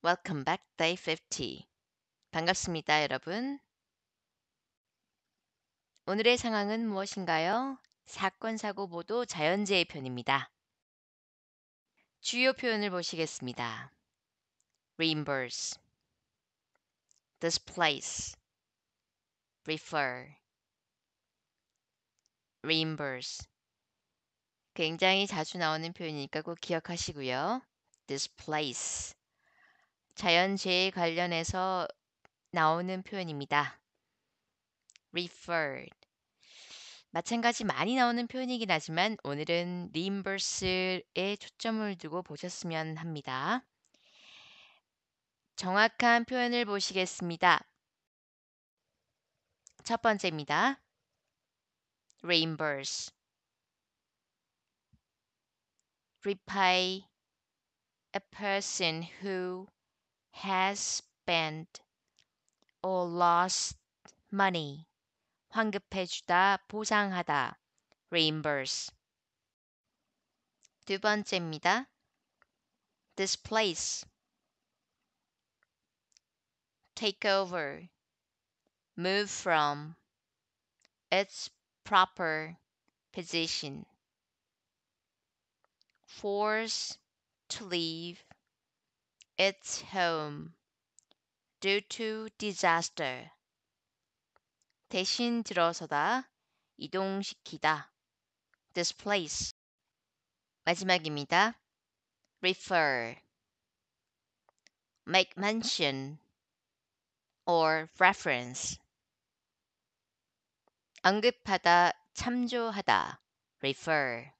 Welcome back day 50. 반갑습니다, 여러분. 오늘의 상황은 무엇인가요? 사건, 사고, 보도, 자연재해 편입니다. 주요 표현을 보시겠습니다. reimburse, displace, refer, reimburse. 굉장히 자주 나오는 표현이니까 꼭 기억하시고요. displace. 자연재해 관련해서 나오는 표현입니다. referred 마찬가지 많이 나오는 표현이긴 하지만 오늘은 reimburse에 초점을 두고 보셨으면 합니다. 정확한 표현을 보시겠습니다. 첫 번째입니다. reimburse repay a person who has spent or lost money 환급해 주다, 보상하다, reimburse. 두 번째입니다. displace take over move from its proper position force to leave its home due to disaster 대신 들어서다 이동시키다 displace 마지막입니다. refer make mention or reference 언급하다 참조하다 refer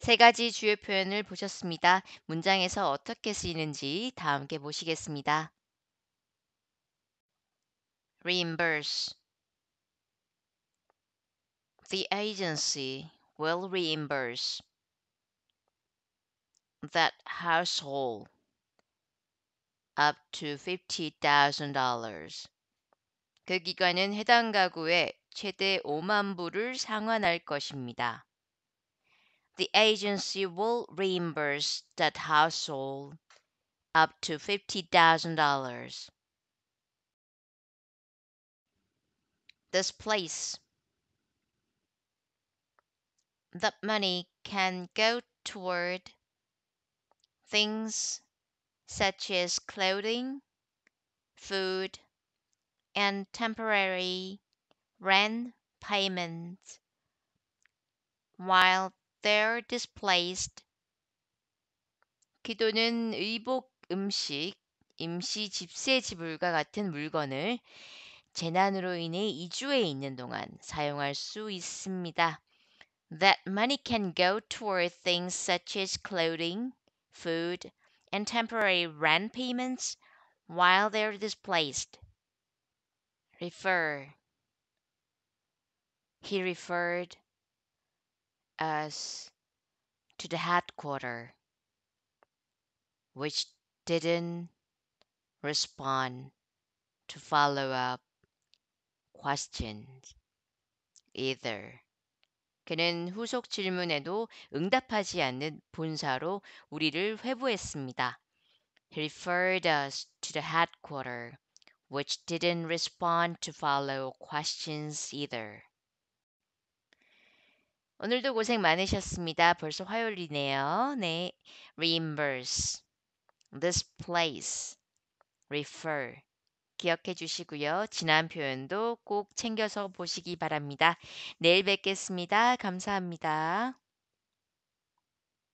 세 가지 주요 표현을 보셨습니다. 문장에서 어떻게 쓰이는지 다 함께 보시겠습니다. reimburse The agency will reimburse that household up to $50,000. 그기관은 해당 가구에 최대 5만 불을 상환할 것입니다. the agency will reimburse that household up to $50,000. This place. That money can go toward things such as clothing, food, and temporary rent payments, while they're displaced. 기도는 의복, 음식, 임시 집세 지불과 같은 물건을 재난으로 인해 이주해 있는 동안 사용할 수 있습니다. That money can go toward things such as clothing, food, and temporary rent payments while they're displaced. Refer. He referred us to the headquarter, which didn't respond to follow up questions either. 그는 후속 질문에도 응답하지 않는 본사로 우리를 회부했습니다. He referred us to the headquarter, which didn't respond to follow questions either. 오늘도 고생 많으셨습니다. 벌써 화요일이네요. 네. reimburse. this place. refer. 기억해 주시고요. 지난 표현도 꼭 챙겨서 보시기 바랍니다. 내일 뵙겠습니다. 감사합니다.